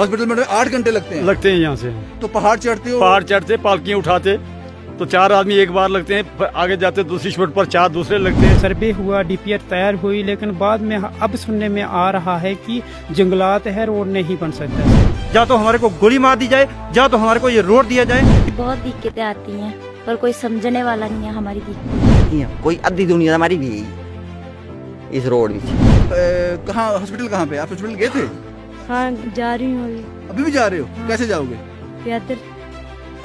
Hospital में आठ घंटे लगते हैं लगते हैं यहाँ से तो पहाड़ चढ़ते हो पहाड़ चढ़ते पालकियाँ उठाते तो चार आदमी एक बार लगते हैं आगे जाते दूसरी छोट पर चार दूसरे लगते हैं सर्वे हुआ डीपीआर तैयार हुई लेकिन बाद में अब सुनने में आ रहा है कि जंगलात है रोड नहीं बन सकता या तो हमारे को गोली मार दी जाए या तो हमारे को ये रोड दिया जाए बहुत दिक्कतें आती हैं पर कोई समझने वाला नहीं है हमारी दिक्कत कोई अद्धी दुनिया हमारी भी इस रोड में कहाँ हॉस्पिटल कहाँ पे आप हॉस्पिटल गए थे हाँ जा रही हूँ अभी अभी भी जा रहे हो हाँ। कैसे जाओगे पैदल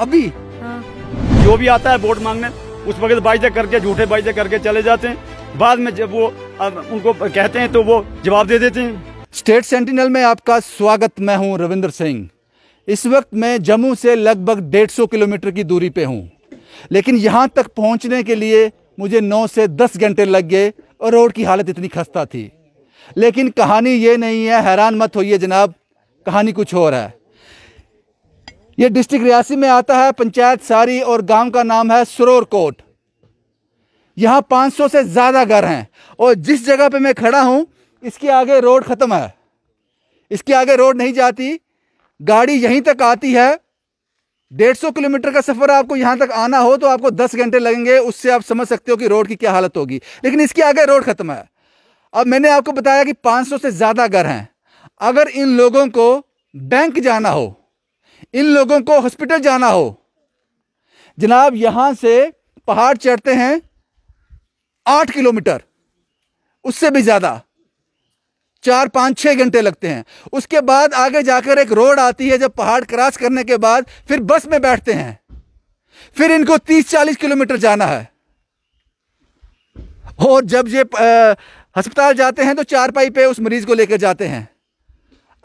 अभी हाँ जो भी आता है वोट मांगने उस वक्त बाइजे करके झूठे बाइजे करके चले जाते हैं बाद में जब वो अब उनको कहते हैं तो वो जवाब दे देते हैं स्टेट सेंटिनल में आपका स्वागत मैं हूँ रविंद्र सिंह इस वक्त मैं जम्मू से लगभग 150 किलोमीटर की दूरी पे हूँ लेकिन यहाँ तक पहुँचने के लिए मुझे 9 से 10 घंटे लग गए और रोड की हालत इतनी खस्ता थी लेकिन कहानी ये नहीं है हैरान मत होइए जनाब कहानी कुछ और है ये डिस्ट्रिक्ट रियासी में आता है पंचायत सारी और गांव का नाम है सरोर कोट यहाँ 500 से ज़्यादा घर हैं और जिस जगह पे मैं खड़ा हूँ इसके आगे रोड ख़त्म है इसके आगे रोड नहीं जाती गाड़ी यहीं तक आती है डेढ़ सौ किलोमीटर का सफ़र आपको यहाँ तक आना हो तो आपको दस घंटे लगेंगे उससे आप समझ सकते हो कि रोड की क्या हालत होगी लेकिन इसके आगे रोड ख़त्म है अब मैंने आपको बताया कि 500 से ज़्यादा घर हैं अगर इन लोगों को बैंक जाना हो इन लोगों को हॉस्पिटल जाना हो जनाब यहां से पहाड़ चढ़ते हैं आठ किलोमीटर उससे भी ज़्यादा चार पांच छह घंटे लगते हैं उसके बाद आगे जाकर एक रोड आती है जब पहाड़ क्रॉस करने के बाद फिर बस में बैठते हैं फिर इनको तीस चालीस किलोमीटर जाना है और जब ये अस्पताल जाते हैं तो चार पाई पे उस मरीज़ को लेकर जाते हैं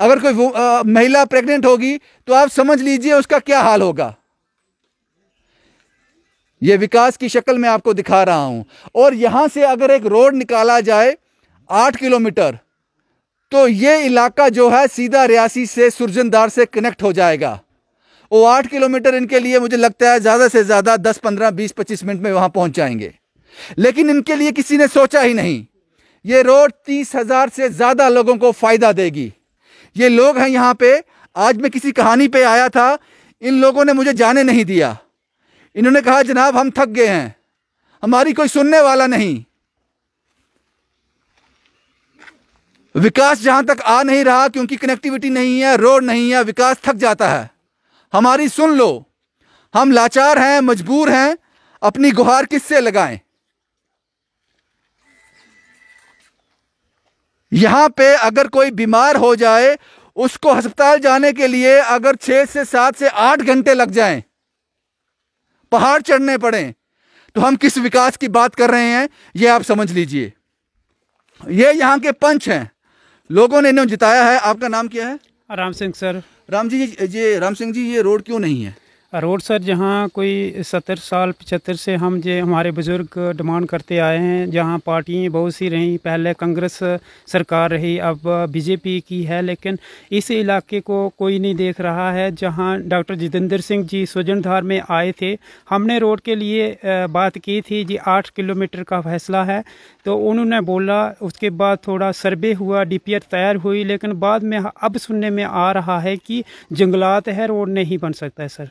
अगर कोई आ, महिला प्रेग्नेंट होगी तो आप समझ लीजिए उसका क्या हाल होगा ये विकास की शक्ल में आपको दिखा रहा हूँ और यहां से अगर एक रोड निकाला जाए आठ किलोमीटर तो ये इलाका जो है सीधा रियासी से सुरजनदार से कनेक्ट हो जाएगा वो आठ किलोमीटर इनके लिए मुझे लगता है ज़्यादा से ज़्यादा दस पंद्रह बीस पच्चीस मिनट में वहां पहुंच जाएंगे लेकिन इनके लिए किसी ने सोचा ही नहीं ये रोड तीस हज़ार से ज़्यादा लोगों को फ़ायदा देगी ये लोग हैं यहाँ पे आज मैं किसी कहानी पे आया था इन लोगों ने मुझे जाने नहीं दिया इन्होंने कहा जनाब हम थक गए हैं हमारी कोई सुनने वाला नहीं विकास जहाँ तक आ नहीं रहा क्योंकि कनेक्टिविटी नहीं है रोड नहीं है विकास थक जाता है हमारी सुन लो हम लाचार हैं मजबूर हैं अपनी गुहार किससे लगाएं यहाँ पे अगर कोई बीमार हो जाए उसको अस्पताल जाने के लिए अगर छः से सात से आठ घंटे लग जाए पहाड़ चढ़ने पड़े तो हम किस विकास की बात कर रहे हैं ये आप समझ लीजिए ये यहाँ के पंच हैं लोगों ने इन्हें जिताया है आपका नाम क्या है राम सिंह सर राम जी ये राम सिंह जी ये रोड क्यों नहीं है रोड सर जहाँ कोई सत्तर साल पचहत्तर से हम जे हमारे बुज़ुर्ग डिमांड करते आए हैं जहाँ पार्टियाँ बहुत सी रहीं पहले कांग्रेस सरकार रही अब बीजेपी की है लेकिन इस इलाके को कोई नहीं देख रहा है जहाँ डॉक्टर जितेंद्र सिंह जी सुजनधार में आए थे हमने रोड के लिए बात की थी जी आठ किलोमीटर का फैसला है तो उन्होंने बोला उसके बाद थोड़ा सर्वे हुआ डी तैयार हुई लेकिन बाद में अब सुनने में आ रहा है कि जंगलात है रोड नहीं बन सकता है सर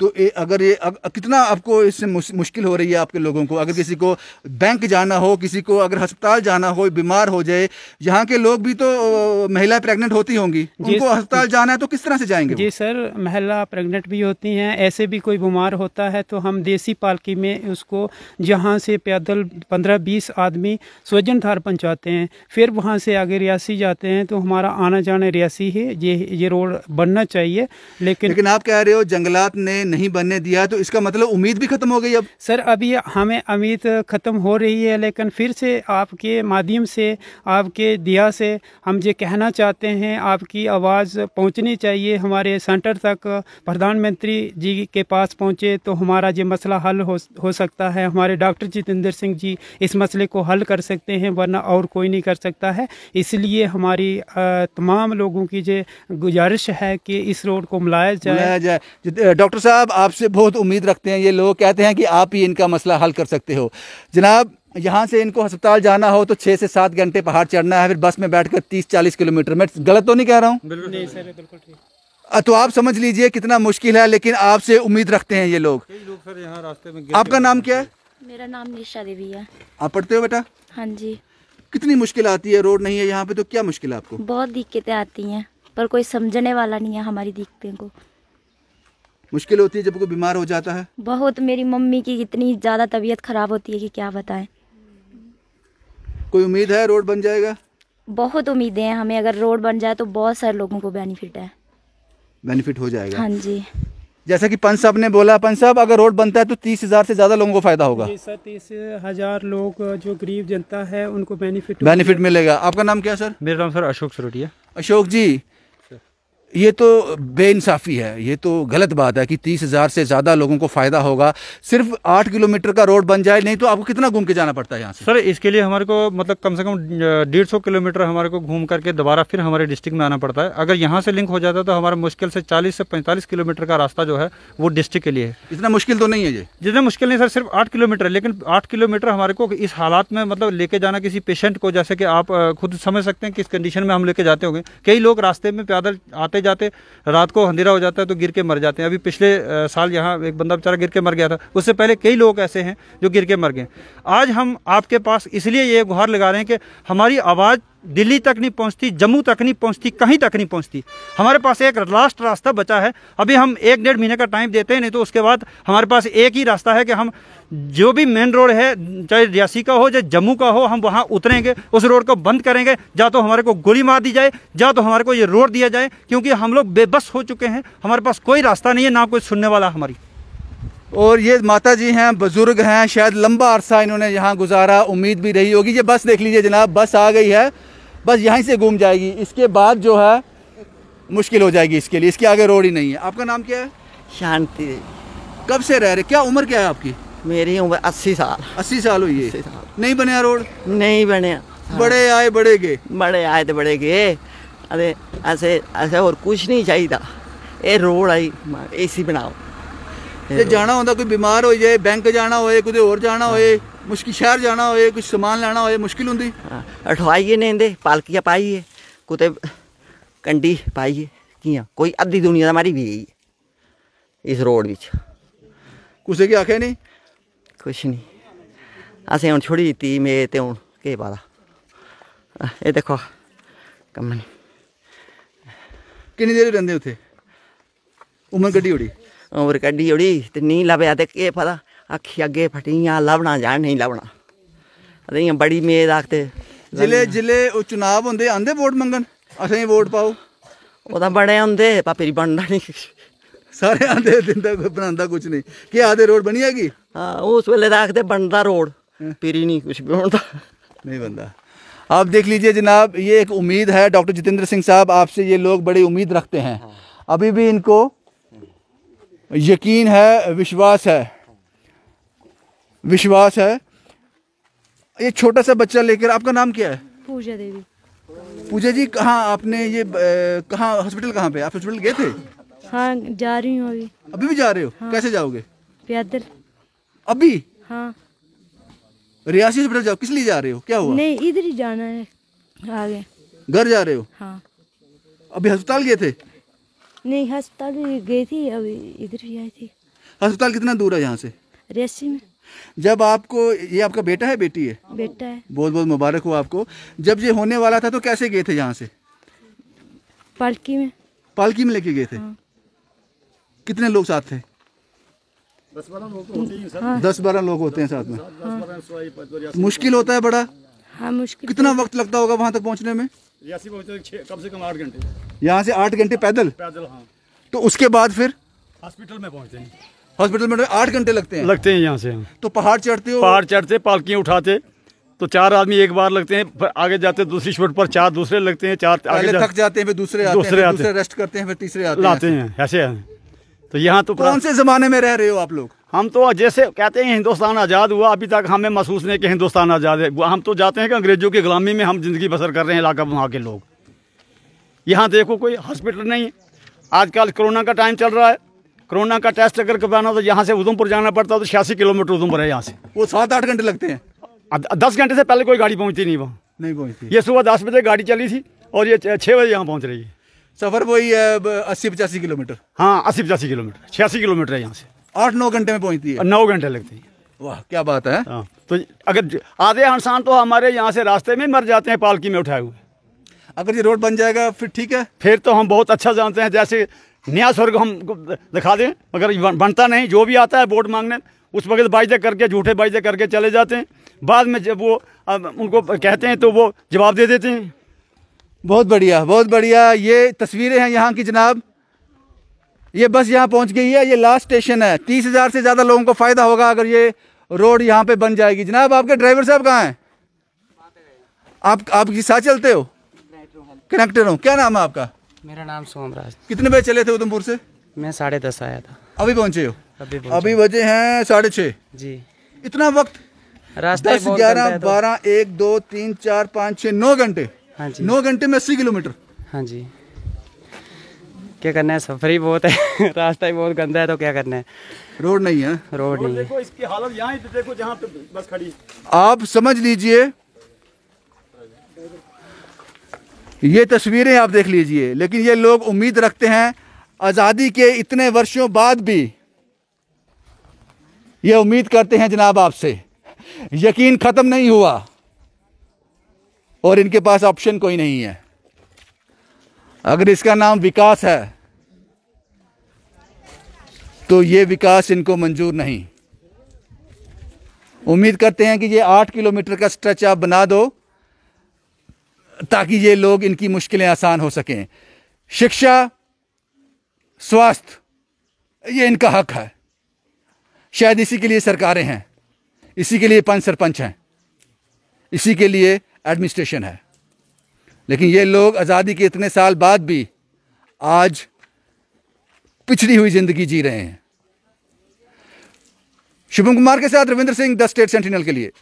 तो ए, अगर ये अग, कितना आपको इससे मुश्किल हो रही है आपके लोगों को अगर किसी को बैंक जाना हो किसी को अगर अस्पताल जाना हो बीमार हो जाए यहाँ के लोग भी तो महिला प्रेग्नेंट होती होंगी उनको अस्पताल जाना है तो किस तरह से जाएंगे जी सर महिला प्रेग्नेंट भी होती हैं ऐसे भी कोई बीमार होता है तो हम देसी पालकी में उसको जहाँ से पैदल पंद्रह बीस आदमी स्वजन थार पहुँचाते हैं फिर वहाँ से आगे रियासी जाते हैं तो हमारा आना जाना रियासी है ये ये रोड बनना चाहिए लेकिन लेकिन आप कह रहे हो जंगलात ने नहीं बनने दिया तो इसका मतलब उम्मीद भी खत्म हो गई अब सर अभी हमें उम्मीद खत्म हो रही है लेकिन फिर से आपके माध्यम से आपके दिया से हम ये कहना चाहते हैं आपकी आवाज़ पहुंचनी चाहिए हमारे सेंटर तक प्रधानमंत्री जी के पास पहुंचे तो हमारा ये मसला हल हो हो सकता है हमारे डॉक्टर जितेंद्र सिंह जी इस मसले को हल कर सकते हैं वरना और कोई नहीं कर सकता है इसलिए हमारी तमाम लोगों की ये गुजारिश है कि इस रोड को मिलाया जाए मिलाया जाए डॉक्टर साहब जनाब आपसे बहुत उम्मीद रखते हैं ये लोग कहते हैं कि आप ही इनका मसला हल कर सकते हो जनाब यहाँ से इनको अस्पताल जाना हो तो छः से सात घंटे पहाड़ चढ़ना है फिर बस में बैठकर तीस चालीस किलोमीटर मैं गलत तो नहीं कह रहा हूँ तो आप समझ लीजिए कितना मुश्किल है लेकिन आपसे उम्मीद रखते हैं ये लोग यहाँ रास्ते में आपका नाम क्या है मेरा नाम निशा देवी है आप पढ़ते हो बेटा हाँ जी कितनी मुश्किल आती है रोड नहीं है यहाँ पे तो क्या मुश्किल है आपको बहुत दिक्कतें आती हैं पर कोई समझने वाला नहीं है हमारी दिक्कतें को मुश्किल होती है जब कोई बीमार हो जाता है बहुत मेरी मम्मी की इतनी ज़्यादा तबीयत खराब होती है कि क्या बताएं कोई उम्मीद है रोड बन जाएगा बहुत उम्मीदें हैं हमें अगर रोड बन जाए तो बहुत सारे लोगों को बेनिफिट है बेनिफिट हो जाएगा हाँ जी जैसा कि पंच साहब ने बोला पंच साहब अगर रोड बनता है तो तीस हज़ार से ज़्यादा लोगों को फ़ायदा होगा तीस हज़ार लोग जो गरीब जनता है उनको बेनिफिट बेनिफिट मिलेगा आपका नाम क्या सर मेरा नाम सर अशोक सरोटिया अशोक जी ये तो बेइंसाफ़ी है ये तो गलत बात है कि तीस हज़ार से ज़्यादा लोगों को फ़ायदा होगा सिर्फ आठ किलोमीटर का रोड बन जाए नहीं तो आपको कितना घूम के जाना पड़ता है यहाँ से सर इसके लिए हमारे को मतलब कम से कम डेढ़ सौ किलोमीटर हमारे को घूम करके दोबारा फिर हमारे डिस्ट्रिक्ट में आना पड़ता है अगर यहाँ से लिंक हो जाता तो हमारा मुश्किल से चालीस से पैंतालीस किलोमीटर का रास्ता जो है वो डिस्ट्रिक्ट के लिए है इतना मुश्किल तो नहीं है ये जितना मुश्किल नहीं सर सिर्फ आठ किलोमीटर है लेकिन आठ किलोमीटर हमारे को इस हालात में मतलब लेके जाना किसी पेशेंट को जैसे कि आप खुद समझ सकते हैं किस कंडीशन में हम लेके जाते होंगे कई लोग रास्ते में पैदल आते जाते रात को अंधेरा हो जाता है तो गिर के मर जाते हैं अभी पिछले साल यहाँ एक बंदा बेचारा गिर के मर गया था उससे पहले कई लोग ऐसे हैं जो गिर के मर गए आज हम आपके पास इसलिए ये गुहार लगा रहे हैं कि हमारी आवाज़ दिल्ली तक नहीं पहुंचती जम्मू तक नहीं पहुंचती कहीं तक नहीं पहुंचती हमारे पास एक लास्ट रास्ता बचा है अभी हम एक डेढ़ महीने का टाइम देते हैं नहीं तो उसके बाद हमारे पास एक ही रास्ता है कि हम जो भी मेन रोड है चाहे रियासी का हो चाहे जम्मू का हो हम वहाँ उतरेंगे उस रोड को बंद करेंगे या तो हमारे को गोली मार दी जाए या तो हमारे को ये रोड दिया जाए क्योंकि हम लोग बेबस हो चुके हैं हमारे पास कोई रास्ता नहीं है ना कोई सुनने वाला हमारी और ये माता जी हैं बुज़ुर्ग हैं शायद लंबा अरसा इन्होंने यहाँ गुजारा उम्मीद भी रही होगी ये बस देख लीजिए जनाब बस आ गई है बस यहीं से घूम जाएगी इसके बाद जो है मुश्किल हो जाएगी इसके लिए इसके आगे रोड ही नहीं है आपका नाम क्या है शांति कब से रह रहे क्या उम्र क्या है आपकी मेरी उम्र अस्सी साल अस्सी साल हुई है नहीं बने रोड नहीं बने बड़े आए बड़े गए बड़े आए तो बड़े गए अरे ऐसे ऐसे और कुछ नहीं चाहिए ये रोड आई ए सी बनाओ जाना होता कोई बीमार हो जाए बैंक जाना ਜਾਣਾ कुछ और जाना ਜਾਣਾ ਮੁਸ਼ਕਿਲ ਸ਼ਹਿਰ ਜਾਣਾ ਹੋਏ ਕੁਝ ਸਮਾਨ ਲੈਣਾ ਹੋਏ ਮੁਸ਼ਕਿਲ ਹੁੰਦੀ ਅਠਵਾਈਏ ਨੇ ਇਹਦੇ ਪਾਲਕੀਆਂ ਪਾਈਏ ਕੁਤੇ ਕੰਡੀ ਪਾਈਏ ਕੀਆਂ ਕੋਈ ਅੱਧੀ ਦੁਨੀਆ ਦਾ ਮਾਰੀ ਵੀ ਗਈ ਇਸ ਰੋਡ ਵਿੱਚ ਕੁਸੇ ਕੀ ਆਖਿਆ ਨਹੀਂ ਕੁਛ ਨਹੀਂ ਅਸੀਂ ਹੁਣ ਛੋੜੀ ਦਿੱਤੀ ਮੇ ਤੇ ਹੁਣ ਕੀ ਪਾਦਾ ਇਹ ਦੇਖੋ ਕੰਮ ਨਹੀਂ ਕਿੰਨੀ ਦੇਰ ਰਹਿੰਦੇ ਉੱਥੇ ਉਮਰ ਗੱਡੀ ਹੋੜੀ ਉਮਰ ਗੱਡੀ ਉੜੀ ਤੇ ਨਹੀਂ ਲੱਭਿਆ ਤੇ ਕੀ ਫਾਦਾ आखी अग्गे फटी इ'यां लभना जान नहीं लभना ते इ'यां बड़ी मेद आखते जिले जिले ओह् चुनाव होंदे आंदे वोट मंगन असेंगी वोट पाओ ओह् तां बड़े होंदे पर फिरी बनदा नहीं सारे आंदे दिंदा कोई बनांदा कुछ नहीं केह् आदे रोड बनी जागी हां उस वेले तां आखदे बनदा रोड फिरी नहीं कुछ बनदा नहीं बनदा आप देख लीजिए जनाब ये एक उम्मीद है डॉक्टर जितेंद्र सिंह साहब आपसे ये लोग बड़ी उम्मीद रखते हैं अभी भी इनको यकीन है विश्वास है विश्वास है ये छोटा सा बच्चा लेकर आपका नाम क्या है पूजा देवी पूजा जी कहाँ आपने ये कहाँ हॉस्पिटल कहाँ पे आप हॉस्पिटल गए थे हाँ जा रही हूँ अभी अभी भी जा रहे हो हाँ। कैसे जाओगे पैदल अभी हाँ रियासी हॉस्पिटल जाओ किस लिए जा रहे हो क्या हुआ नहीं इधर ही जाना है आगे घर जा रहे हो हाँ अभी अस्पताल गए थे नहीं अस्पताल गई थी अभी इधर भी आई थी अस्पताल कितना दूर है यहाँ से रियासी में जब आपको ये आपका बेटा है बेटी है बेटा है बहुत बहुत मुबारक हो आपको जब ये होने वाला था तो कैसे गए थे यहाँ से पालकी में पालकी में लेके गए थे हाँ। कितने लोग साथ थे दस बारह लोग तो हाँ। होते हैं साथ में हाँ। मुश्किल होता है बड़ा हाँ मुश्किल कितना वक्त लगता होगा वहाँ तक पहुँचने में कम से कम आठ घंटे यहाँ से आठ घंटे पैदल पैदल हाँ तो उसके बाद फिर हॉस्पिटल में पहुँचते हैं हॉस्पिटल में आठ घंटे लगते हैं लगते हैं यहाँ से हाँ। तो पहाड़ चढ़ते हो पहाड़ चढ़ते पालकियाँ उठाते तो चार आदमी एक बार लगते हैं फिर आगे जाते दूसरी छोट पर चार दूसरे लगते हैं चार आगे थक जाते हैं फिर दूसरे आते दूसरे हैं दूसरे रेस्ट करते हैं फिर तीसरे आते लाते हैं ऐसे हैं तो यहाँ तो कौन से जमाने में रह रहे हो आप लोग हम तो जैसे कहते हैं हिंदुस्तान आज़ाद हुआ अभी तक हमें महसूस नहीं कि हिंदुस्तान आज़ाद है हम तो जाते हैं कि अंग्रेज़ों की गुलामी में हम ज़िंदगी बसर कर रहे हैं इलाका वहाँ के लोग यहाँ देखो कोई हॉस्पिटल नहीं है आजकल कोरोना का टाइम चल रहा है कोरोना का टेस्ट अगर करवाना तो यहाँ से उधमपुर जाना पड़ता तो छियासी किलोमीटर उधमपुर है यहाँ से वो सात आठ घंटे लगते हैं दस घंटे से पहले कोई गाड़ी पहुँचती नहीं वहाँ नहीं पहुँचती ये सुबह दस बजे गाड़ी चली थी और ये छः बजे यहाँ पहुँच रही है सफ़र वही है अस्सी पचासी किलोमीटर हाँ अस्सी पचासी किलोमीटर छियासी किलोमीटर है यहाँ से आठ नौ घंटे में पहुँचती है नौ घंटे लगते हैं वाह क्या बात है हाँ, तो अगर आधे इंसान तो हमारे यहाँ से रास्ते में मर जाते हैं पालकी में उठाए हुए अगर ये रोड बन जाएगा फिर ठीक है फिर तो हम बहुत अच्छा जानते हैं जैसे नया स्वर्ग हम दिखा दें मगर बनता नहीं जो भी आता है वोट मांगने उस वक्त वायदे करके झूठे वायदे करके चले जाते हैं बाद में जब वो उनको कहते हैं तो वो जवाब दे देते हैं बहुत बढ़िया बहुत बढ़िया ये तस्वीरें हैं यहाँ की जनाब ये बस यहाँ पहुँच गई है ये लास्ट स्टेशन है तीस हज़ार से ज़्यादा लोगों को फ़ायदा होगा अगर ये रोड यहाँ पे बन जाएगी जनाब आपके ड्राइवर साहब कहाँ हैं आप आपकी साथ चलते हो कनेक्टर हूँ क्या नाम है आपका मेरा नाम सोमराज कितने बजे चले थे उधमपुर से मैं साढ़े दस आया था अभी पहुंचे हो अभी पहुंचे। अभी बजे हैं साढ़े छः जी इतना वक्त रास्ता दस ग्यारह तो। बारह एक दो तीन चार पाँच छः नौ घंटे हाँ जी नौ घंटे में अस्सी किलोमीटर हाँ जी क्या करना है सफर ही बहुत है रास्ता ही बहुत गंदा है तो क्या करना है रोड नहीं है रोड, नहीं देखो इसकी हालत यहाँ तो देखो जहाँ पे बस खड़ी आप समझ लीजिए ये तस्वीरें आप देख लीजिए लेकिन ये लोग उम्मीद रखते हैं आज़ादी के इतने वर्षों बाद भी ये उम्मीद करते हैं जनाब आपसे यकीन ख़त्म नहीं हुआ और इनके पास ऑप्शन कोई नहीं है अगर इसका नाम विकास है तो ये विकास इनको मंजूर नहीं उम्मीद करते हैं कि ये आठ किलोमीटर का स्ट्रेच आप बना दो ताकि ये लोग इनकी मुश्किलें आसान हो सकें शिक्षा स्वास्थ्य ये इनका हक है शायद इसी के लिए सरकारें हैं इसी के लिए पंच सरपंच हैं इसी के लिए एडमिनिस्ट्रेशन है लेकिन ये लोग आज़ादी के इतने साल बाद भी आज पिछड़ी हुई ज़िंदगी जी रहे हैं शुभम कुमार के साथ Ravindra Singh the State Sentinel के लिए